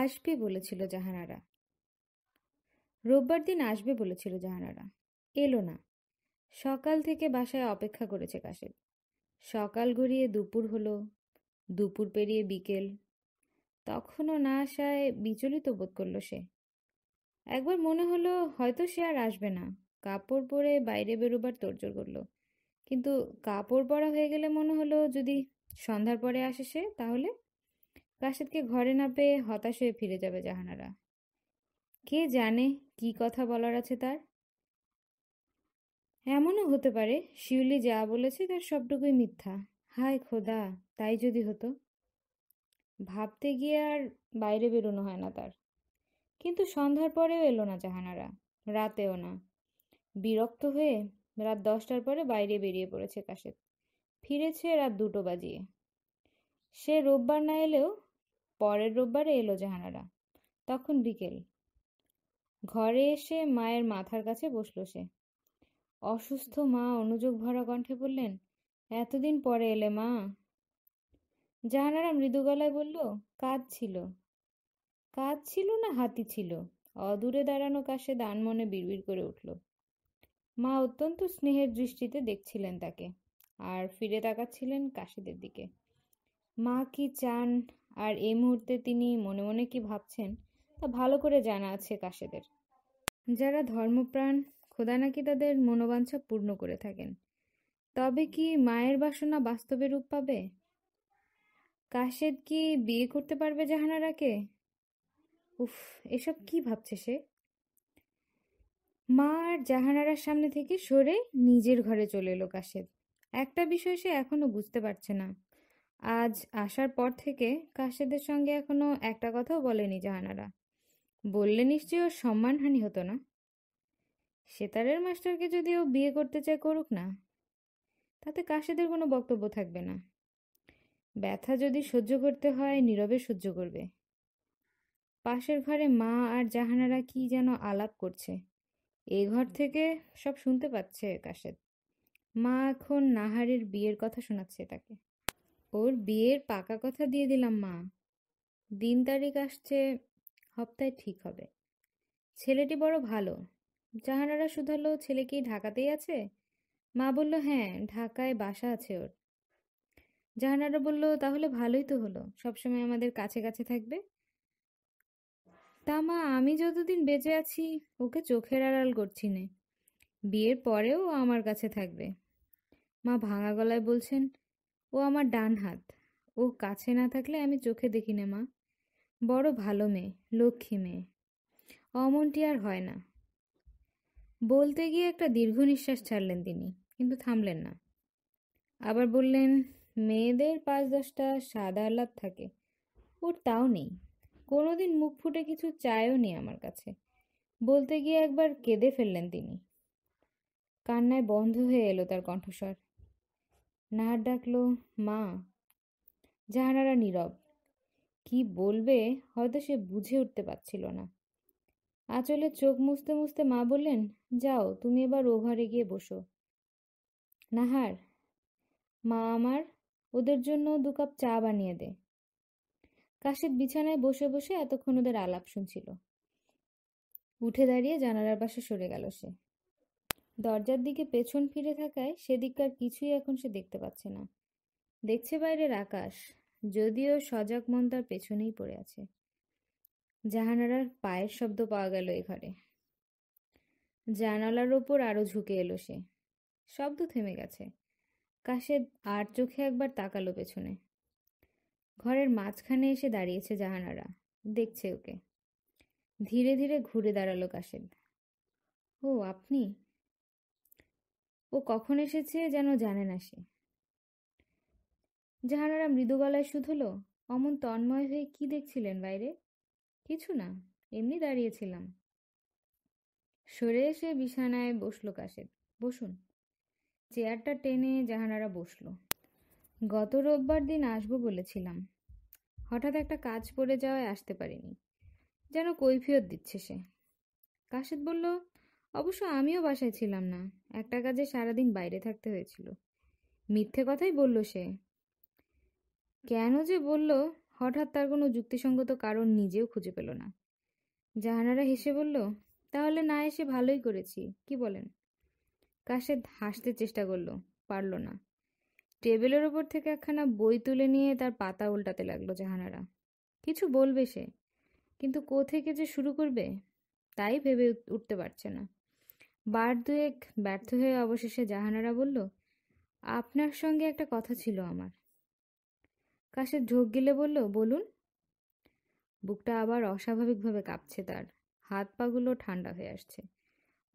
আসবে বলেছিল জাহানারা রোববার দিন আসবে বলেছিল জাহানারা এলো না সকাল থেকে বাসায় অপেক্ষা করেছে কাশেপ সকাল ঘুরিয়ে দুপুর হলো দুপুর পেরিয়ে বিকেল তখনও না আসায় বিচলিত বোধ করল সে একবার মনে হলো হয়তো সে আর আসবে না কাপড় পরে বাইরে বেরোবার তোড়জোড় করলো কিন্তু কাপড় পরা হয়ে গেলে মনে হলো যদি সন্ধ্যার পরে আসে সে তাহলে রাশেদকে ঘরে না পেয়ে হতাশ হয়ে ফিরে যাবে জাহানারা কে জানে কি কথা বলার আছে তার এমনও হতে পারে শিউলি যা বলেছে তার সবটুকুই মিথ্যা হায় খোদা তাই যদি হতো ভাবতে গিয়ে আর বাইরে বেরোনো হয় না তার কিন্তু সন্ধ্যার পরেও এলো না জাহানারা রাতেও না বিরক্ত হয়ে রাত দশটার পরে বাইরে বেরিয়ে পড়েছে কাশেদ ফিরেছে রাত দুটো বাজিয়ে সে রোববার না এলেও পরের রোববারে এলো জাহানারা তখন বিকেল ঘরে এসে মায়ের মাথার কাছে বসলো সে অসুস্থ মা অনুযোগ ভরা কণ্ঠে বললেন এতদিন পরে এলে মা জাহানারা মৃদু গলায় বলল কাজ ছিল কাজ ছিল না হাতি ছিল অদূরে দাঁড়ানো কাশে দান মনে বিড়বিড় করে উঠল মা অত্যন্ত স্নেহের দৃষ্টিতে দেখছিলেন তাকে আর ফিরে তাকাচ্ছিলেন কাশিদের দিকে মা কি চান আর এই মুহূর্তে তিনি মনে মনে কি ভাবছেন তা ভালো করে জানা আছে কাশেদের যারা ধর্মপ্রাণ খোদা নাকি তাদের মনোবাঞ্ছা পূর্ণ করে থাকেন তবে কি মায়ের বাসনা বাস্তবে রূপ পাবে কাশেদ কি বিয়ে করতে পারবে জাহানারাকে উফ এসব কি ভাবছে সে মা আর জাহানারার সামনে থেকে সরে নিজের ঘরে চলে এলো কাশেদ একটা বিষয় সে এখনো বুঝতে পারছে না আজ আসার পর থেকে কাশেদের সঙ্গে এখনো একটা কথাও বলেনি জাহানারা বললে নিশ্চয়ই ওর সম্মানহানি হতো না সেতারের মাস্টারকে যদি ও বিয়ে করতে চায় করুক না তাতে কাশেদের কোনো বক্তব্য থাকবে না ব্যথা যদি সহ্য করতে হয় নীরবে সহ্য করবে পাশের ঘরে মা আর জাহানারা কি যেন আলাপ করছে এ ঘর থেকে সব শুনতে পাচ্ছে কাশেদ মা এখন নাহারের বিয়ের কথা শোনাচ্ছে তাকে ওর বিয়ের পাকা কথা দিয়ে দিলাম মা দিন তারিখ আসছে হপ্তায় ঠিক হবে ছেলেটি বড় ভালো জাহানারা শুধালো ছেলে কি ঢাকাতেই আছে মা বলল হ্যাঁ ঢাকায় বাসা আছে ওর জাহানারা বলল তাহলে ভালোই তো হলো সবসময় আমাদের কাছে কাছে থাকবে তা মা আমি যতদিন বেঁচে আছি ওকে চোখের আড়াল করছি না বিয়ের পরেও আমার কাছে থাকবে মা ভাঙা গলায় বলছেন ও আমার ডান হাত ও কাছে না থাকলে আমি চোখে দেখি না মা বড় ভালো মেয়ে লক্ষ্মী মেয়ে অমনটি আর হয় না বলতে গিয়ে একটা দীর্ঘ নিঃশ্বাস ছাড়লেন তিনি কিন্তু থামলেন না আবার বললেন মেয়েদের পাঁচ দশটা সাদা আহ্লাদ থাকে ওর তাও নেই কোনোদিন মুখ ফুটে কিছু চায়ও নেই আমার কাছে বলতে গিয়ে একবার কেঁদে ফেললেন তিনি কান্নায় বন্ধ হয়ে এলো তার কণ্ঠস্বর নাহার ডাকল মা জাহানারা নীরব কি বলবে হয়তো সে বুঝে উঠতে পারছিল না আচলে চোখ মুছতে মুছতে মা বললেন যাও তুমি এবার ও ঘরে গিয়ে বসো নাহার মা আমার ওদের জন্য দু কাপ চা বানিয়ে দে কাশের বিছানায় বসে বসে এতক্ষণ ওদের আলাপ শুনছিল উঠে দাঁড়িয়ে জানালার পাশে সরে গেল সে দরজার দিকে পেছন ফিরে থাকায় সেদিককার কিছুই এখন সে দেখতে পাচ্ছে না দেখছে বাইরের আকাশ যদিও সজাগ মন তার পেছনেই পড়ে আছে জাহানারার পায়ের শব্দ পাওয়া গেল এ ঘরে জানালার ওপর আরো ঝুঁকে এলো সে শব্দ থেমে গেছে কাশে আর চোখে একবার তাকালো পেছনে ঘরের মাঝখানে এসে দাঁড়িয়েছে জাহানারা দেখছে ওকে ধীরে ধীরে ঘুরে দাঁড়ালো কাশেদ ও আপনি ও কখন এসেছে যেন জানে না সে জাহানারা মৃদু গলায় শুধল অমন তন্ময় হয়ে কি দেখছিলেন বাইরে কিছু না এমনি দাঁড়িয়েছিলাম সরে এসে বিছানায় বসলো কাশেদ বসুন চেয়ারটা টেনে জাহানারা বসলো গত রোববার দিন আসবো বলেছিলাম হঠাৎ একটা কাজ পড়ে যাওয়ায় আসতে পারিনি যেন কৈফিয়ত দিচ্ছে সে কাশেদ বলল অবশ্য আমিও বাসায় ছিলাম না একটা কাজে সারাদিন বাইরে থাকতে হয়েছিল মিথ্যে কথাই বলল সে কেন যে বলল হঠাৎ তার কোনো যুক্তিসঙ্গত কারণ নিজেও খুঁজে পেল না জাহানারা হেসে বলল তাহলে না এসে ভালোই করেছি কি বলেন কাশেদ হাসতে চেষ্টা করলো পারল না টেবিলের ওপর থেকে একখানা বই তুলে নিয়ে তার পাতা উল্টাতে লাগলো জাহানারা কিছু বলবে সে কিন্তু কোথেকে যে শুরু করবে তাই ভেবে উঠতে পারছে না বার দুয়েক ব্যর্থ হয়ে অবশেষে জাহানারা বলল আপনার সঙ্গে একটা কথা ছিল আমার কাশের ঝোঁক গিলে বলল বলুন বুকটা আবার অস্বাভাবিকভাবে কাঁপছে তার হাত পাগুলো ঠান্ডা হয়ে আসছে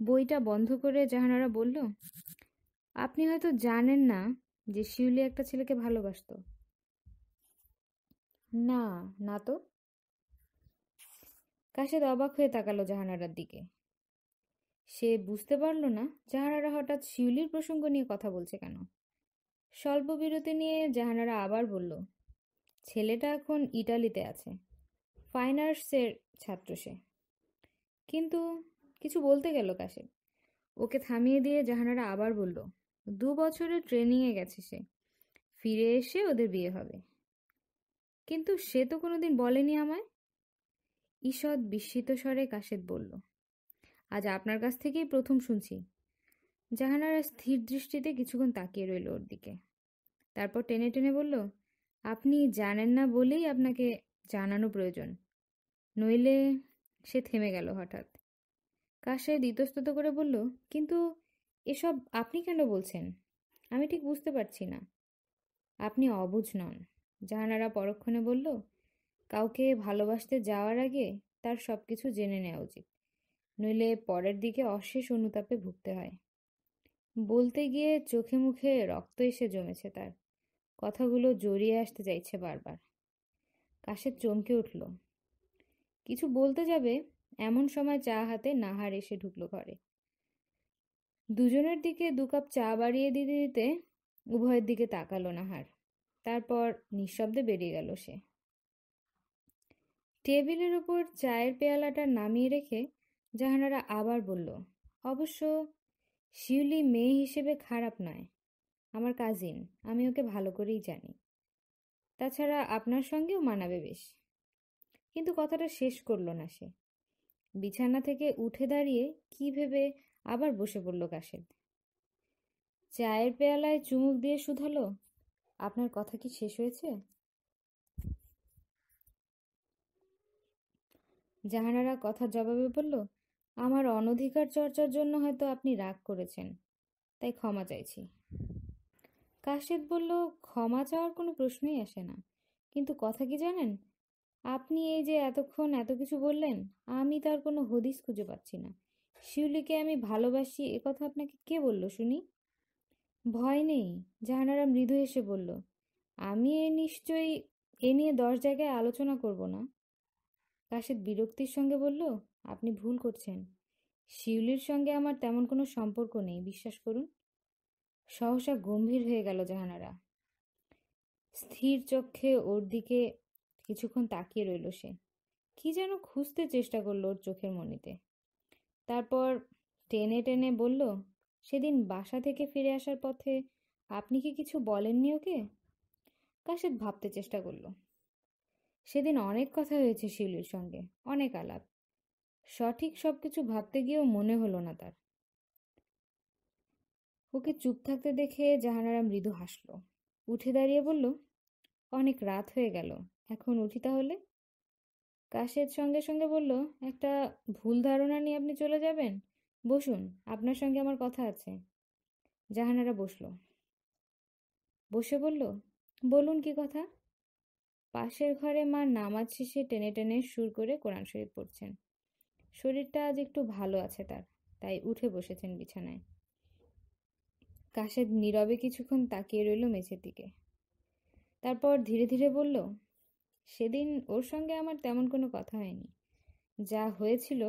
বইটা বন্ধ করে জাহানারা বলল আপনি হয়তো জানেন না যে শিউলি একটা ছেলেকে ভালোবাসত না না তো কাশেদ অবাক হয়ে তাকালো জাহানারার দিকে সে বুঝতে পারল না জাহানারা হঠাৎ শিউলির প্রসঙ্গ নিয়ে কথা বলছে কেন স্বল্প বিরতি নিয়ে জাহানারা আবার বলল ছেলেটা এখন ইটালিতে আছে ফাইন আর্টসের ছাত্র সে কিন্তু কিছু বলতে গেল কাশে ওকে থামিয়ে দিয়ে জাহানারা আবার বলল দু বছরের ট্রেনিংয়ে গেছে সে ফিরে এসে ওদের বিয়ে হবে কিন্তু সে তো কোনোদিন বলেনি আমায় ঈষৎ বিস্মিত স্বরে কাশেদ বলল আজ আপনার কাছ থেকেই প্রথম শুনছি জাহানারা স্থির দৃষ্টিতে কিছুক্ষণ তাকিয়ে রইল ওর দিকে তারপর টেনে টেনে বলল আপনি জানেন না বলেই আপনাকে জানানো প্রয়োজন নইলে সে থেমে গেল হঠাৎ কাশে দ্বিতস্তত করে বলল কিন্তু এসব আপনি কেন বলছেন আমি ঠিক বুঝতে পারছি না আপনি অবুঝ নন জাহানারা পরক্ষণে বলল কাউকে ভালোবাসতে যাওয়ার আগে তার সব কিছু জেনে নেওয়া উচিত নইলে পরের দিকে অশেষ অনুতাপে ভুগতে হয় বলতে গিয়ে চোখে মুখে রক্ত এসে জমেছে তার কথাগুলো জড়িয়ে আসতে চাইছে বারবার কাশের চমকে উঠল কিছু বলতে যাবে এমন সময় চা হাতে নাহার এসে ঢুকল ঘরে দুজনের দিকে দু কাপ চা বাড়িয়ে দিতে দিতে উভয়ের দিকে তাকালো নাহার তারপর নিঃশব্দে বেরিয়ে গেল সে টেবিলের উপর চায়ের পেয়ালাটা নামিয়ে রেখে জাহানারা আবার বলল অবশ্য শিউলি মেয়ে হিসেবে খারাপ নয় আমার কাজিন আমি ওকে ভালো করেই জানি তাছাড়া আপনার সঙ্গেও মানাবে বেশ কিন্তু কথাটা শেষ করল না সে বিছানা থেকে উঠে দাঁড়িয়ে কি ভেবে আবার বসে পড়ল কাশেদ চায়ের পেয়ালায় চুমুক দিয়ে শুধালো আপনার কথা কি শেষ হয়েছে জাহানারা কথা জবাবে বলল আমার অনধিকার চর্চার জন্য হয়তো আপনি রাগ করেছেন তাই ক্ষমা চাইছি কাশেদ বলল ক্ষমা চাওয়ার কোনো প্রশ্নই আসে না কিন্তু কথা কি জানেন আপনি এই যে এতক্ষণ এত কিছু বললেন আমি তার কোনো হদিস খুঁজে পাচ্ছি না শিউলিকে আমি ভালোবাসি এ কথা আপনাকে কে বলল শুনি ভয় নেই জাহানারা মৃদু এসে বলল আমি এ নিশ্চয়ই এ নিয়ে দশ জায়গায় আলোচনা করব না কাশেদ বিরক্তির সঙ্গে বলল আপনি ভুল করছেন শিউলির সঙ্গে আমার তেমন কোনো সম্পর্ক নেই বিশ্বাস করুন সহসা গম্ভীর হয়ে গেল জাহানারা স্থির চক্ষে ওর দিকে কিছুক্ষণ তাকিয়ে রইল সে কি যেন খুঁজতে চেষ্টা করলো ওর চোখের মনিতে তারপর টেনে টেনে বলল সেদিন বাসা থেকে ফিরে আসার পথে আপনি কি কিছু বলেননি ওকে কাশেদ ভাবতে চেষ্টা করলো সেদিন অনেক কথা হয়েছে শিউলির সঙ্গে অনেক আলাপ সঠিক সব কিছু ভাবতে গিয়েও মনে হলো না তার ওকে চুপ থাকতে দেখে জাহানারা মৃদু হাসল উঠে দাঁড়িয়ে বলল অনেক রাত হয়ে গেল এখন উঠি তাহলে কাশের সঙ্গে সঙ্গে বলল একটা ভুল ধারণা নিয়ে আপনি চলে যাবেন বসুন আপনার সঙ্গে আমার কথা আছে জাহানারা বসল বসে বলল বলুন কি কথা পাশের ঘরে মা নামাজ শেষে টেনে টেনে সুর করে কোরআন শরীফ পড়ছেন শরীরটা আজ একটু ভালো আছে তার তাই উঠে বসেছেন বিছানায় কাশেদ নীরবে কিছুক্ষণ তাকিয়ে রইল মেঝের দিকে তারপর ধীরে ধীরে বলল সেদিন ওর সঙ্গে আমার তেমন কোনো কথা হয়নি যা হয়েছিল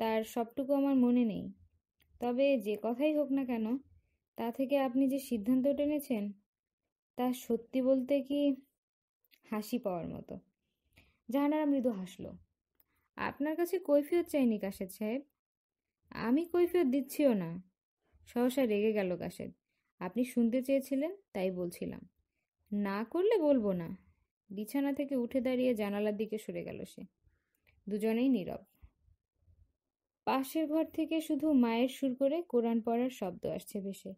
তার সবটুকু আমার মনে নেই তবে যে কথাই হোক না কেন তা থেকে আপনি যে সিদ্ধান্ত টেনেছেন তা সত্যি বলতে কি হাসি পাওয়ার মতো জাহানারা মৃদু হাসলো আপনার কাছে কৈফিয়ত চাইনি কাশেদ সাহেব আমি কৈফিয়ত দিচ্ছিও না সহসা রেগে গেল কাশেদ আপনি শুনতে চেয়েছিলেন তাই বলছিলাম না করলে বলবো না বিছানা থেকে উঠে দাঁড়িয়ে জানালার দিকে সরে গেল সে দুজনেই নীরব পাশের ঘর থেকে শুধু মায়ের সুর করে কোরআন পড়ার শব্দ আসছে ভেসে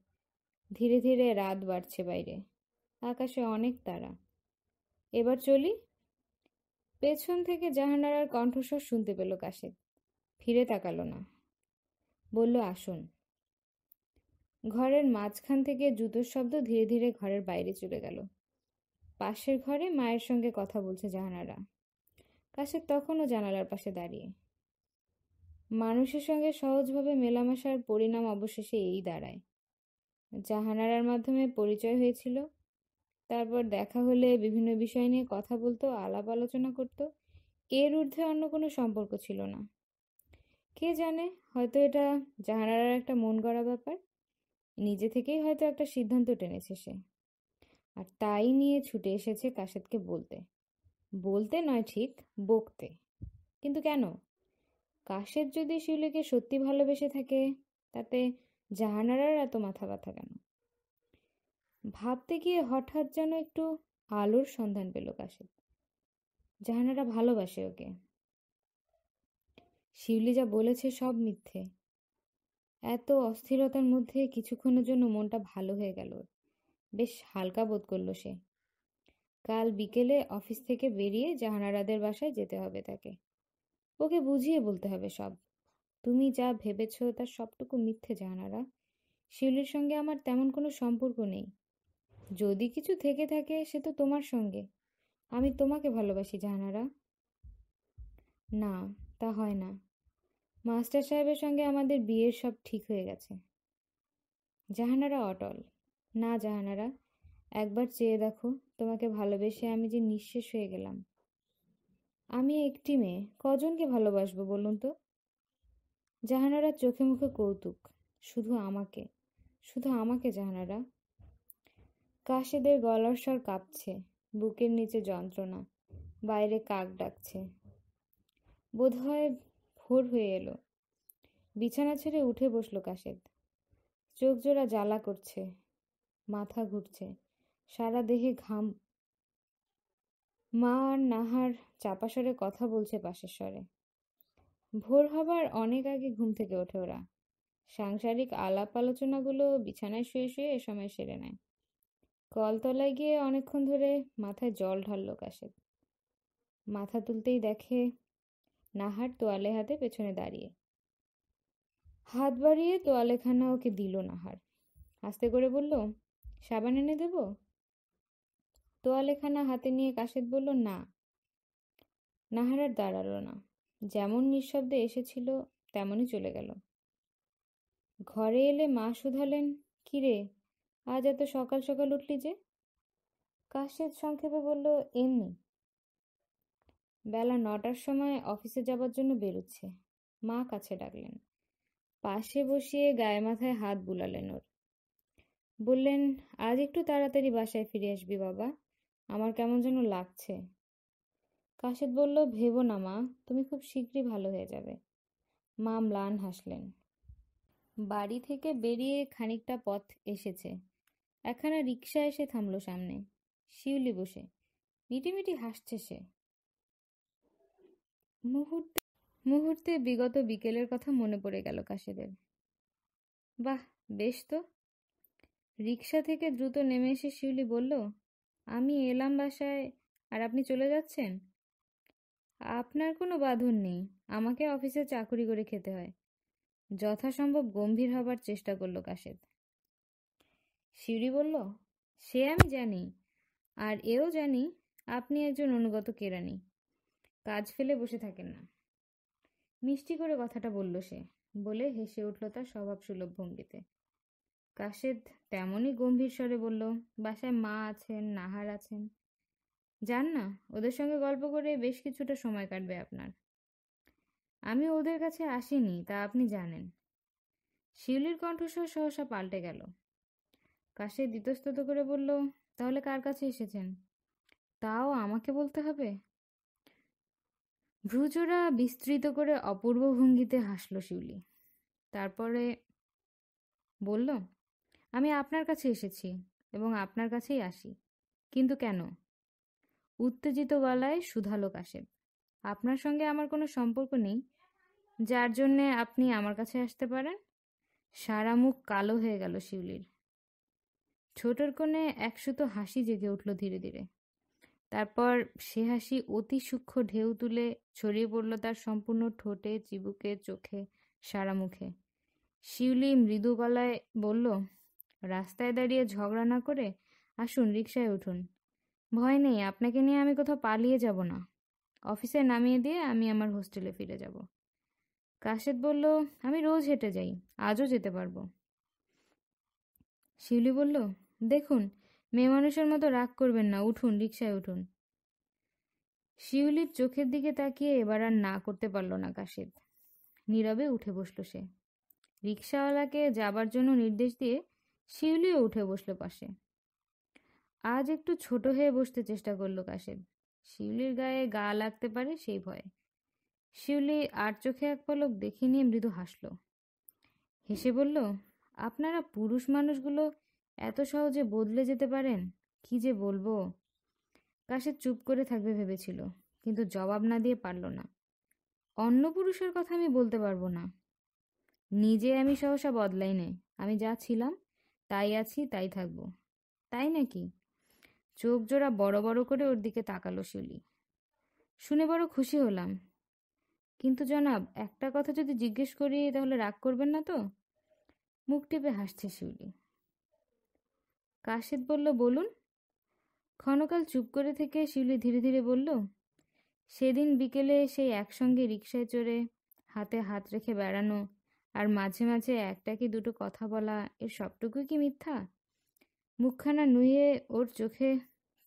ধীরে ধীরে রাত বাড়ছে বাইরে আকাশে অনেক তারা এবার চলি পেছন থেকে জাহানারার কণ্ঠস্বর শুনতে পেল কাশেক ফিরে তাকালো না বলল আসুন ঘরের মাঝখান থেকে জুতোর শব্দ ধীরে ধীরে ঘরের বাইরে চলে গেল পাশের ঘরে মায়ের সঙ্গে কথা বলছে জাহানারা কাশেক তখনও জানালার পাশে দাঁড়িয়ে মানুষের সঙ্গে সহজভাবে মেলামেশার পরিণাম অবশেষে এই দাঁড়ায় জাহানারার মাধ্যমে পরিচয় হয়েছিল তারপর দেখা হলে বিভিন্ন বিষয় নিয়ে কথা বলতো আলাপ আলোচনা করত এর ঊর্ধ্বে অন্য কোনো সম্পর্ক ছিল না কে জানে হয়তো এটা জাহানারার একটা মন গড়া ব্যাপার নিজে থেকেই হয়তো একটা সিদ্ধান্ত টেনেছে সে আর তাই নিয়ে ছুটে এসেছে কাশেদকে বলতে বলতে নয় ঠিক বকতে কিন্তু কেন কাশেদ যদি শিউলিকে সত্যি ভালোবেসে থাকে তাতে জাহানারার এত মাথা ব্যথা কেন ভাবতে গিয়ে হঠাৎ যেন একটু আলোর সন্ধান পেল কাশিপ জাহানারা ভালোবাসে ওকে শিউলি যা বলেছে সব মিথ্যে এত অস্থিরতার মধ্যে কিছুক্ষণের জন্য মনটা ভালো হয়ে গেল বেশ হালকা বোধ করলো সে কাল বিকেলে অফিস থেকে বেরিয়ে জাহানারাদের বাসায় যেতে হবে তাকে ওকে বুঝিয়ে বলতে হবে সব তুমি যা ভেবেছ তার সবটুকু মিথ্যে জাহানারা শিউলির সঙ্গে আমার তেমন কোনো সম্পর্ক নেই যদি কিছু থেকে থাকে সে তো তোমার সঙ্গে আমি তোমাকে ভালোবাসি জাহানারা না তা হয় না মাস্টার সাহেবের সঙ্গে আমাদের বিয়ের সব ঠিক হয়ে গেছে জাহানারা অটল না জাহানারা একবার চেয়ে দেখো তোমাকে ভালোবেসে আমি যে নিঃশেষ হয়ে গেলাম আমি একটি মেয়ে কজনকে ভালোবাসবো বলুন তো জাহানারা চোখে মুখে কৌতুক শুধু আমাকে শুধু আমাকে জাহানারা কাশেদের গলার স্বর কাঁপছে বুকের নিচে যন্ত্রণা বাইরে কাক ডাকছে বোধহয় ভোর হয়ে এলো বিছানা ছেড়ে উঠে বসলো কাশেদ চোখ জোড়া জ্বালা করছে মাথা ঘুরছে সারা দেহে ঘাম মা আর নাহার চাপাসরে কথা বলছে পাশের স্বরে ভোর হবার অনেক আগে ঘুম থেকে ওঠে ওরা সাংসারিক আলাপ আলোচনাগুলো বিছানায় শুয়ে শুয়ে এ সময় সেরে নেয় কলতলায় গিয়ে অনেকক্ষণ ধরে মাথায় জল ঢাললো কাশেপ মাথা তুলতেই দেখে নাহার তোয়ালে হাতে পেছনে দাঁড়িয়ে হাত বাড়িয়ে তোয়ালেখানা ওকে দিল নাহার আস্তে করে বলল সাবান এনে দেব তোয়ালেখানা হাতে নিয়ে কাশেপ বলল না নাহার আর দাঁড়ালো না যেমন নিঃশব্দে এসেছিল তেমনই চলে গেল ঘরে এলে মা শুধালেন কিরে আজ এত সকাল সকাল উঠলি যে কাশ্যেদ সংক্ষেপে বলল এমনি বেলা নটার সময় অফিসে যাবার জন্য বেরোচ্ছে মা কাছে ডাকলেন পাশে বসিয়ে গায়ে মাথায় হাত বুলালেন ওর বললেন আজ একটু তাড়াতাড়ি বাসায় ফিরে আসবি বাবা আমার কেমন যেন লাগছে কাশেদ বলল ভেবো না মা তুমি খুব শীঘ্রই ভালো হয়ে যাবে মা ম্লান হাসলেন বাড়ি থেকে বেরিয়ে খানিকটা পথ এসেছে একখানা রিক্সা এসে থামল সামনে শিউলি বসে মিটিমিটি হাসছে সে মুহূর্তে মুহূর্তে বিগত বিকেলের কথা মনে পড়ে গেল কাশেদের বাহ বেশ তো রিক্সা থেকে দ্রুত নেমে এসে শিউলি বলল আমি এলাম বাসায় আর আপনি চলে যাচ্ছেন আপনার কোনো বাঁধন নেই আমাকে অফিসে চাকুরি করে খেতে হয় যথাসম্ভব গম্ভীর হবার চেষ্টা করলো কাশেদ শিউরি বলল সে আমি জানি আর এও জানি আপনি একজন অনুগত কেরানি কাজ ফেলে বসে থাকেন না মিষ্টি করে কথাটা বলল সে বলে হেসে উঠল তার স্বভাব সুলভ ভঙ্গিতে কাশেদ তেমনই গম্ভীর স্বরে বলল বাসায় মা আছেন নাহার আছেন যান না ওদের সঙ্গে গল্প করে বেশ কিছুটা সময় কাটবে আপনার আমি ওদের কাছে আসিনি তা আপনি জানেন শিউলির কণ্ঠস্বর সহসা পাল্টে গেল কাশে দ্বিতস্তত করে বলল তাহলে কার কাছে এসেছেন তাও আমাকে বলতে হবে ভ্রুজোড়া বিস্তৃত করে অপূর্ব ভঙ্গিতে হাসল শিউলি তারপরে বলল আমি আপনার কাছে এসেছি এবং আপনার কাছেই আসি কিন্তু কেন উত্তেজিত গলায় সুধালো কাশে আপনার সঙ্গে আমার কোনো সম্পর্ক নেই যার জন্যে আপনি আমার কাছে আসতে পারেন সারা মুখ কালো হয়ে গেল শিউলির ছোটর কোণে একশুতো হাসি জেগে উঠল ধীরে ধীরে তারপর সে হাসি অতি সূক্ষ্ম ঢেউ তুলে ছড়িয়ে পড়ল তার সম্পূর্ণ ঠোঁটে চিবুকে চোখে সারা মুখে শিউলি মৃদু গলায় বলল রাস্তায় দাঁড়িয়ে ঝগড়া না করে আসুন রিক্সায় উঠুন ভয় নেই আপনাকে নিয়ে আমি কোথাও পালিয়ে যাব না অফিসে নামিয়ে দিয়ে আমি আমার হোস্টেলে ফিরে যাব কাশেদ বলল আমি রোজ হেঁটে যাই আজও যেতে পারবো শিউলি বলল দেখুন মেয়ে মানুষের মতো রাগ করবেন না উঠুন রিক্সায় উঠুন শিউলির চোখের দিকে তাকিয়ে এবার আর না করতে পারল না কাশেদ নীরবে উঠে বসল সে রিক্সাওয়ালাকে যাবার জন্য নির্দেশ দিয়ে শিউলিও উঠে বসল পাশে আজ একটু ছোট হয়ে বসতে চেষ্টা করলো কাশেদ শিউলির গায়ে গা লাগতে পারে সেই ভয়ে শিউলি আর চোখে এক পলক দেখে নিয়ে মৃদু হাসল হেসে বলল আপনারা পুরুষ মানুষগুলো এত সহজে বদলে যেতে পারেন কি যে বলবো কাশে চুপ করে থাকবে ভেবেছিল কিন্তু জবাব না দিয়ে পারল না অন্য পুরুষের কথা আমি বলতে পারবো না নিজে আমি সহসা বদলাই নে আমি যা ছিলাম তাই আছি তাই থাকবো তাই নাকি চোখ জোড়া বড় বড় করে ওর দিকে তাকালো শিউলি শুনে বড় খুশি হলাম কিন্তু জনাব একটা কথা যদি জিজ্ঞেস করি তাহলে রাগ করবেন না তো মুখ টেপে হাসছে শিউলি কাশেদ বলল বলুন ক্ষণকাল চুপ করে থেকে শিউলি ধীরে ধীরে বলল সেদিন বিকেলে সেই একসঙ্গে রিক্সায় চড়ে হাতে হাত রেখে বেড়ানো আর মাঝে মাঝে একটা কি দুটো কথা বলা এর সবটুকুই কি মিথ্যা মুখখানা নুয়ে ওর চোখে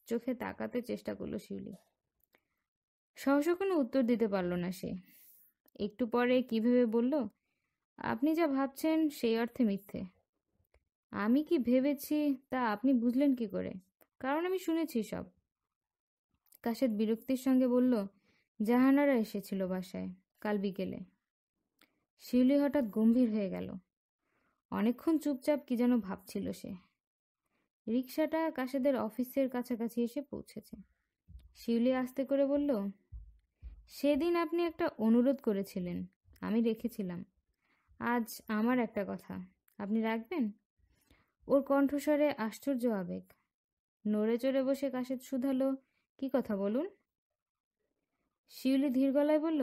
চোখে তাকাতে চেষ্টা করলো শিউলি সহসা কোনো উত্তর দিতে পারল না সে একটু পরে কিভাবে বলল আপনি যা ভাবছেন সেই অর্থে মিথ্যে আমি কি ভেবেছি তা আপনি বুঝলেন কি করে কারণ আমি শুনেছি সব কাশেদ বিরক্তির সঙ্গে বলল জাহানারা এসেছিল বাসায় কাল বিকেলে শিউলি হঠাৎ গম্ভীর হয়ে গেল অনেকক্ষণ চুপচাপ কি যেন ভাবছিল সে রিক্সাটা কাশেদের অফিসের কাছাকাছি এসে পৌঁছেছে শিউলি আসতে করে বলল সেদিন আপনি একটা অনুরোধ করেছিলেন আমি রেখেছিলাম আজ আমার একটা কথা আপনি রাখবেন ওর কণ্ঠস্বরে আশ্চর্য আবেগ নড়ে চড়ে বসে কাশেদ শুধালো কি কথা বলুন শিউলি ধীর গলায় বলল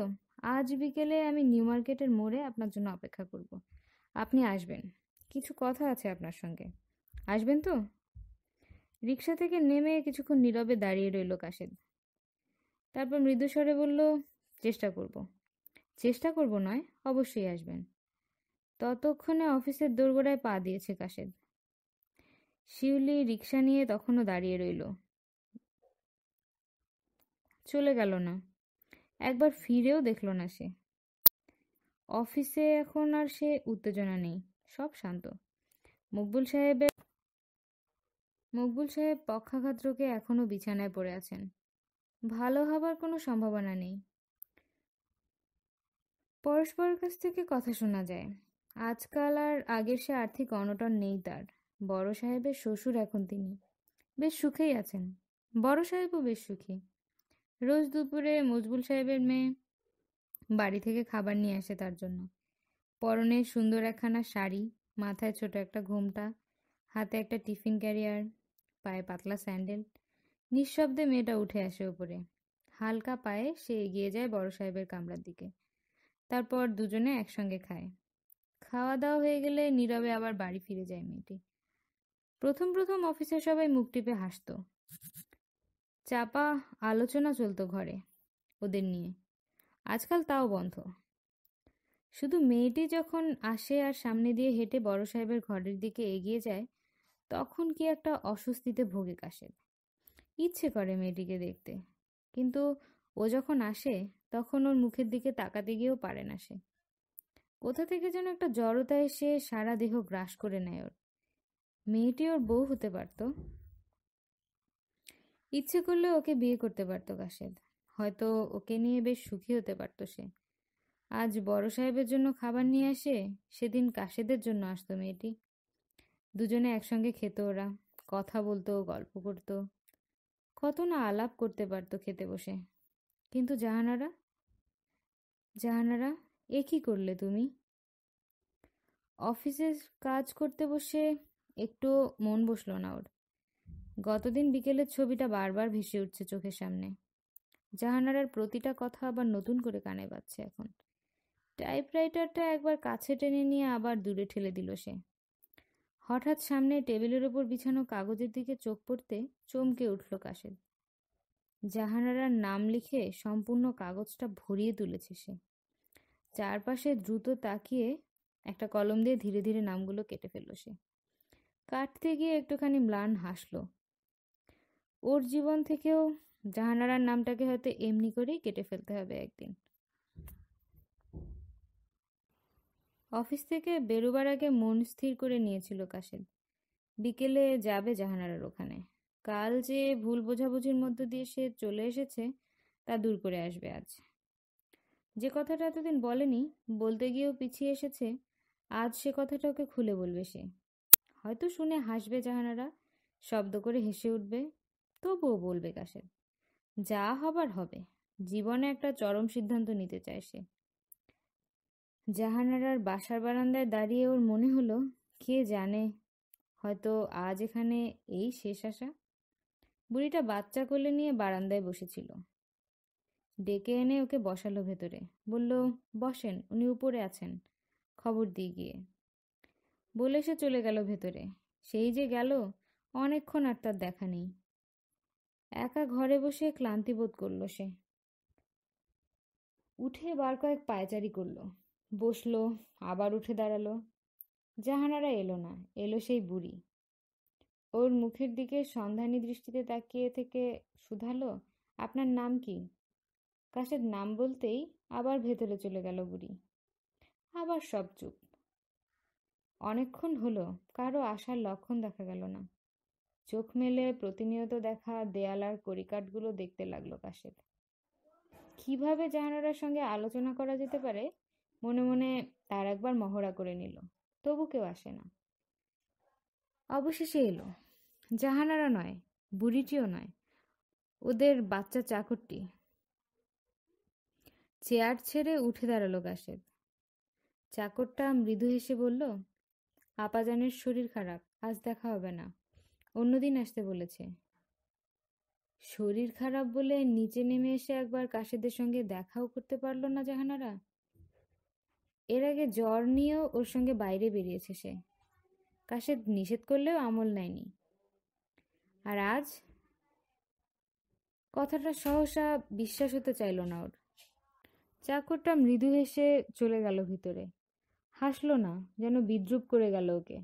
আজ বিকেলে আমি নিউ মার্কেটের মোড়ে আপনার জন্য অপেক্ষা করব আপনি আসবেন কিছু কথা আছে আপনার সঙ্গে আসবেন তো রিক্সা থেকে নেমে কিছুক্ষণ নীরবে দাঁড়িয়ে রইল কাশেদ তারপর মৃদুস্বরে বলল চেষ্টা করব চেষ্টা করব নয় অবশ্যই আসবেন ততক্ষণে অফিসের দোরগোড়ায় পা দিয়েছে কাশেদ শিউলি রিক্সা নিয়ে তখনও দাঁড়িয়ে রইল চলে গেল না একবার ফিরেও দেখল না সে অফিসে এখন আর সে উত্তেজনা নেই সব শান্ত মকবুল সাহেবের মকবুল সাহেব পক্ষাঘাত্রকে এখনও বিছানায় পড়ে আছেন ভালো হবার কোনো সম্ভাবনা নেই পরস্পরের কাছ থেকে কথা শোনা যায় আজকাল আর আগের সে আর্থিক অনটন নেই তার বড় সাহেবের শ্বশুর এখন তিনি বেশ সুখেই আছেন বড় সাহেবও বেশ সুখী রোজ দুপুরে মজবুল সাহেবের মেয়ে বাড়ি থেকে খাবার নিয়ে আসে তার জন্য পরনে সুন্দর একখানা শাড়ি মাথায় ছোট একটা ঘোমটা হাতে একটা টিফিন ক্যারিয়ার পায়ে পাতলা স্যান্ডেল নিঃশব্দে মেয়েটা উঠে আসে ওপরে হালকা পায়ে সে এগিয়ে যায় বড় সাহেবের কামরার দিকে তারপর দুজনে একসঙ্গে খায় খাওয়া দাওয়া হয়ে গেলে নীরবে আবার বাড়ি ফিরে যায় মেয়েটি প্রথম প্রথম অফিসে সবাই মুখ টিপে হাসত চাপা আলোচনা চলতো ঘরে ওদের নিয়ে আজকাল তাও বন্ধ শুধু মেয়েটি যখন আসে আর সামনে দিয়ে হেঁটে বড় সাহেবের ঘরের দিকে এগিয়ে যায় তখন কি একটা অস্বস্তিতে ভোগে কাশে ইচ্ছে করে মেয়েটিকে দেখতে কিন্তু ও যখন আসে তখন ওর মুখের দিকে তাকাতে গিয়েও পারে না সে কোথা থেকে যেন একটা জড়তা এসে সারা দেহ গ্রাস করে নেয় ওর মেয়েটি ওর বউ হতে পারত ইচ্ছে করলে ওকে বিয়ে করতে পারত কাশেদ হয়তো ওকে নিয়ে বেশ সুখী হতে পারত সে আজ বড় সাহেবের জন্য খাবার নিয়ে আসে সেদিন কাশেদের জন্য আসতো মেয়েটি দুজনে একসঙ্গে খেত ওরা কথা বলতো গল্প করত কত না আলাপ করতে পারত খেতে বসে কিন্তু জাহানারা জাহানারা এ কী করলে তুমি অফিসের কাজ করতে বসে একটু মন বসল না ওর গতদিন বিকেলের ছবিটা বারবার ভেসে উঠছে চোখের সামনে জাহানারার প্রতিটা কথা আবার নতুন করে কানে বাজছে এখন টাইপরাইটারটা একবার কাছে টেনে নিয়ে আবার দূরে ঠেলে দিল সে হঠাৎ সামনে টেবিলের ওপর বিছানো কাগজের দিকে চোখ পড়তে চমকে উঠল কাশেদ জাহানারার নাম লিখে সম্পূর্ণ কাগজটা ভরিয়ে তুলেছে সে চারপাশে দ্রুত তাকিয়ে একটা কলম দিয়ে ধীরে ধীরে নামগুলো কেটে ফেলল সে কাটতে গিয়ে একটুখানি ম্লান হাসলো ওর জীবন থেকেও জাহানারার নামটাকে হয়তো এমনি করেই কেটে ফেলতে হবে একদিন অফিস থেকে বেরোবার আগে মন স্থির করে নিয়েছিল কাশেল বিকেলে যাবে জাহানারার ওখানে কাল যে ভুল বোঝাবুঝির মধ্য দিয়ে সে চলে এসেছে তা দূর করে আসবে আজ যে কথাটা এতদিন বলেনি বলতে গিয়েও পিছিয়ে এসেছে আজ সে কথাটা ওকে খুলে বলবে সে হয়তো শুনে হাসবে জাহানারা শব্দ করে হেসে উঠবে তবুও বলবে কাশের যা হবার হবে জীবনে একটা চরম সিদ্ধান্ত নিতে চায় সে জাহানারার বাসার বারান্দায় দাঁড়িয়ে ওর মনে হলো কে জানে হয়তো আজ এখানে এই শেষ আসা বুড়িটা বাচ্চা কোলে নিয়ে বারান্দায় বসেছিল ডেকে এনে ওকে বসালো ভেতরে বলল বসেন উনি উপরে আছেন খবর দিয়ে গিয়ে বলে সে চলে গেল ভেতরে সেই যে গেল অনেকক্ষণ আর তার দেখা নেই একা ঘরে বসে ক্লান্তি বোধ করল সে উঠে বার কয়েক পায়চারি করল বসলো আবার উঠে দাঁড়ালো জাহানারা এলো না এলো সেই বুড়ি ওর মুখের দিকে সন্ধানী দৃষ্টিতে তাকিয়ে থেকে শুধালো আপনার নাম কি কাশের নাম বলতেই আবার ভেতরে চলে গেল বুড়ি আবার সব চুপ অনেকক্ষণ হলো কারো আসার লক্ষণ দেখা গেল না চোখ মেলে প্রতিনিয়ত দেখা দেয়াল আর করিকাটগুলো দেখতে লাগলো কাশেপ কিভাবে জাহানারার সঙ্গে আলোচনা করা যেতে পারে মনে মনে তার একবার মহড়া করে নিল তবু কেউ আসে না অবশেষে এলো জাহানারা নয় বুড়িটিও নয় ওদের বাচ্চা চাকরটি চেয়ার ছেড়ে উঠে দাঁড়ালো কাশেপ চাকরটা মৃদু হেসে বলল আপাজানের শরীর খারাপ আজ দেখা হবে না অন্যদিন আসতে বলেছে শরীর খারাপ বলে নিচে নেমে এসে একবার কাশেদের সঙ্গে দেখাও করতে পারলো না জাহানারা এর আগে জ্বর নিয়েও ওর সঙ্গে বাইরে বেরিয়েছে সে কাশেদ নিষেধ করলেও আমল নেয়নি আর আজ কথাটা সহসা বিশ্বাস হতে চাইল না ওর চাকরটা মৃদু হেসে চলে গেল ভিতরে হাসল না যেন বিদ্রুপ করে গেল ওকে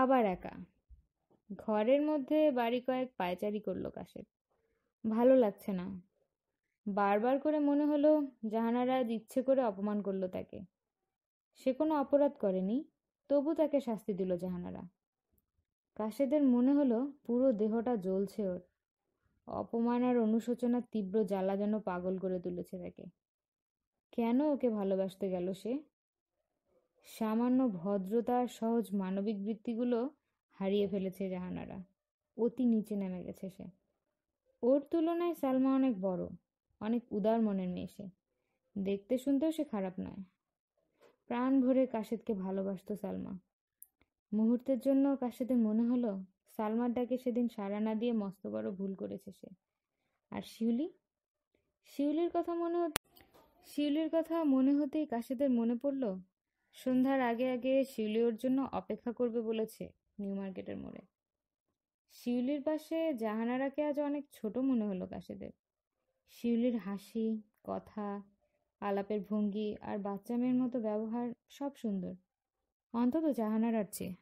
আবার একা ঘরের মধ্যে বাড়ি কয়েক পায়চারি করলো কাশেপ ভালো লাগছে না বারবার করে মনে হলো জাহানারা ইচ্ছে করে অপমান করলো তাকে সে কোনো অপরাধ করেনি তবু তাকে শাস্তি দিল জাহানারা কাশেদের মনে হলো পুরো দেহটা জ্বলছে ওর অপমান আর অনুশোচনার তীব্র জ্বালা যেন পাগল করে তুলেছে তাকে কেন ওকে ভালোবাসতে গেল সে সামান্য ভদ্রতা সহজ মানবিক বৃত্তিগুলো হারিয়ে ফেলেছে জাহানারা অতি নিচে নেমে গেছে সে ওর তুলনায় সালমা অনেক বড় অনেক উদার মনের মেয়ে সে দেখতে শুনতেও সে খারাপ নয় প্রাণ ভরে কাশেদকে ভালোবাসত সালমা মুহূর্তের জন্য কাশেদের মনে হলো সালমার ডাকে সেদিন সাড়া না দিয়ে মস্ত বড় ভুল করেছে সে আর শিউলি শিউলির কথা মনে হতে শিউলির কথা মনে হতেই কাশেদের মনে পড়লো সন্ধ্যার আগে আগে শিউলি ওর জন্য অপেক্ষা করবে বলেছে নিউ মার্কেটের মোড়ে শিউলির পাশে জাহানারাকে আজ অনেক ছোট মনে হলো কাশেদের শিউলির হাসি কথা আলাপের ভঙ্গি আর বাচ্চা মেয়ের মতো ব্যবহার সব সুন্দর অন্তত জাহানারার চেয়ে